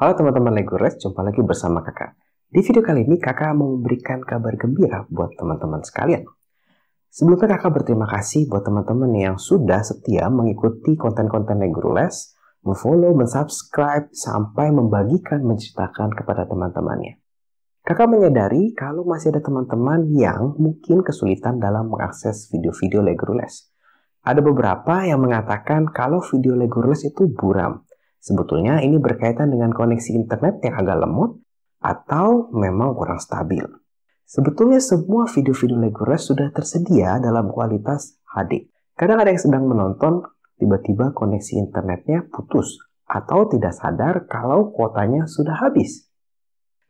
Halo teman-teman Legores, jumpa lagi bersama kakak. Di video kali ini kakak mau memberikan kabar gembira buat teman-teman sekalian. Sebelumnya kakak berterima kasih buat teman-teman yang sudah setia mengikuti konten-konten Legores, memfollow, mensubscribe, sampai membagikan, menceritakan kepada teman-temannya. Kakak menyadari kalau masih ada teman-teman yang mungkin kesulitan dalam mengakses video-video Legores. Ada beberapa yang mengatakan kalau video Legores itu buram, Sebetulnya ini berkaitan dengan koneksi internet yang agak lemot atau memang kurang stabil. Sebetulnya semua video-video Legores sudah tersedia dalam kualitas HD. Kadang ada yang sedang menonton, tiba-tiba koneksi internetnya putus atau tidak sadar kalau kuotanya sudah habis.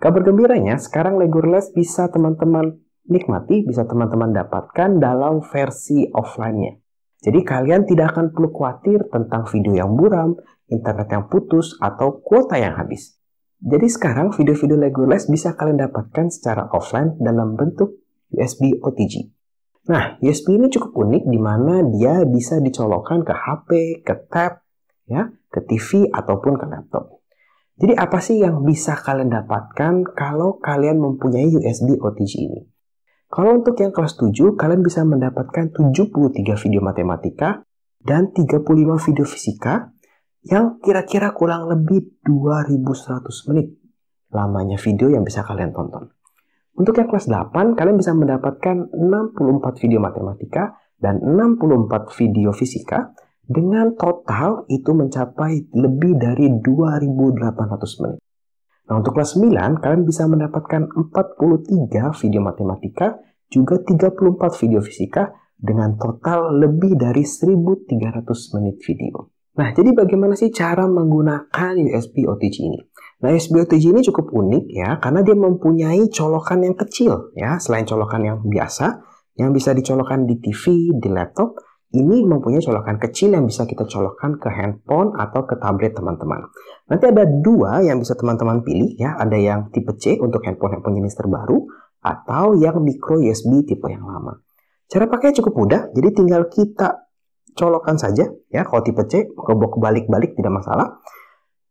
Kabar gembiranya, sekarang Legores bisa teman-teman nikmati, bisa teman-teman dapatkan dalam versi offline-nya. Jadi kalian tidak akan perlu khawatir tentang video yang buram, internet yang putus, atau kuota yang habis. Jadi sekarang video-video Legolas bisa kalian dapatkan secara offline dalam bentuk USB OTG. Nah, USB ini cukup unik di mana dia bisa dicolokkan ke HP, ke tab, ya, ke TV ataupun ke laptop. Jadi apa sih yang bisa kalian dapatkan kalau kalian mempunyai USB OTG ini? Kalau untuk yang kelas 7, kalian bisa mendapatkan 73 video matematika dan 35 video fisika yang kira-kira kurang lebih 2100 menit lamanya video yang bisa kalian tonton. Untuk yang kelas 8, kalian bisa mendapatkan 64 video matematika dan 64 video fisika dengan total itu mencapai lebih dari 2800 menit. Nah, untuk kelas 9, kalian bisa mendapatkan 43 video matematika, juga 34 video fisika dengan total lebih dari 1300 menit video. Nah, jadi bagaimana sih cara menggunakan USB OTG ini? Nah, USB OTG ini cukup unik ya, karena dia mempunyai colokan yang kecil ya, selain colokan yang biasa, yang bisa dicolokkan di TV, di laptop, ini mempunyai colokan kecil yang bisa kita colokkan ke handphone atau ke tablet teman-teman. Nanti ada dua yang bisa teman-teman pilih ya, ada yang tipe C untuk handphone yang jenis terbaru, atau yang micro USB tipe yang lama. Cara pakai cukup mudah, jadi tinggal kita colokan saja ya kalau tipe C kebalik-balik balik tidak masalah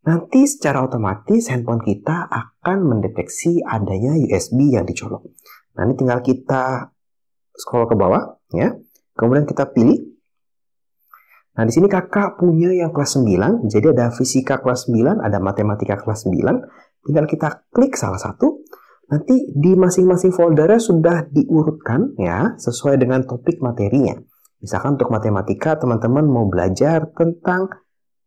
nanti secara otomatis handphone kita akan mendeteksi adanya USB yang dicolok nanti tinggal kita scroll ke bawah ya kemudian kita pilih Nah, di sini kakak punya yang kelas 9, jadi ada fisika kelas 9, ada matematika kelas 9. Tinggal kita klik salah satu, nanti di masing-masing foldernya sudah diurutkan ya, sesuai dengan topik materinya. Misalkan untuk matematika, teman-teman mau belajar tentang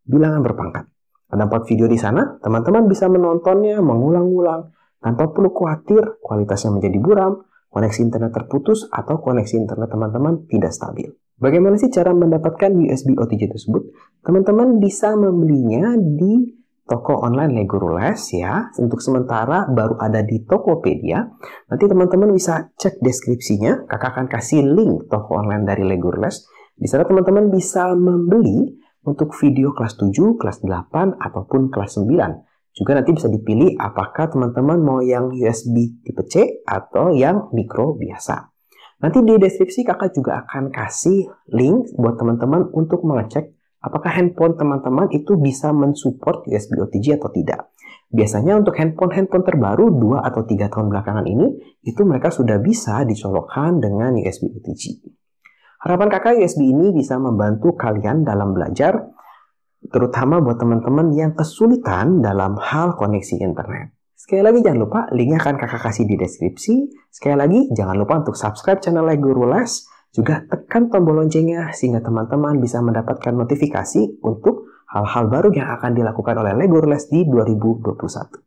bilangan berpangkat. Ada empat video di sana, teman-teman bisa menontonnya mengulang-ulang tanpa perlu khawatir kualitasnya menjadi buram, koneksi internet terputus, atau koneksi internet teman-teman tidak stabil. Bagaimana sih cara mendapatkan USB OTG tersebut? Teman-teman bisa membelinya di toko online Lego Les ya. Untuk sementara baru ada di Tokopedia. Nanti teman-teman bisa cek deskripsinya. Kakak akan kasih link toko online dari Lego Les. Di sana teman-teman bisa membeli untuk video kelas 7, kelas 8, ataupun kelas 9. Juga nanti bisa dipilih apakah teman-teman mau yang USB tipe C atau yang mikro biasa. Nanti di deskripsi kakak juga akan kasih link buat teman-teman untuk mengecek Apakah handphone teman-teman itu bisa mensupport USB OTG atau tidak? Biasanya untuk handphone-handphone terbaru 2 atau 3 tahun belakangan ini, itu mereka sudah bisa dicolokkan dengan USB OTG. Harapan kakak USB ini bisa membantu kalian dalam belajar, terutama buat teman-teman yang kesulitan dalam hal koneksi internet. Sekali lagi jangan lupa, linknya akan kakak kasih di deskripsi. Sekali lagi, jangan lupa untuk subscribe channel Guru Les juga tekan tombol loncengnya sehingga teman-teman bisa mendapatkan notifikasi untuk hal-hal baru yang akan dilakukan oleh LEGO Rules di 2021.